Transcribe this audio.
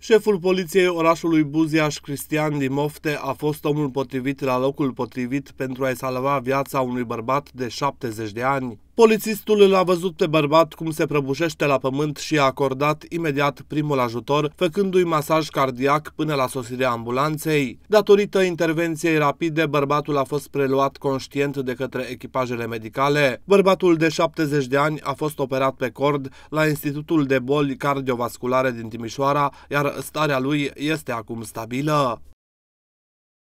Șeful poliției orașului Buziaș, Cristian Dimofte, a fost omul potrivit la locul potrivit pentru a-i salva viața unui bărbat de 70 de ani. Polițistul l-a văzut pe bărbat cum se prăbușește la pământ și a acordat imediat primul ajutor, făcându-i masaj cardiac până la sosirea ambulanței. Datorită intervenției rapide, bărbatul a fost preluat conștient de către echipajele medicale. Bărbatul de 70 de ani a fost operat pe cord la Institutul de Boli Cardiovasculare din Timișoara, iar starea lui este acum stabilă.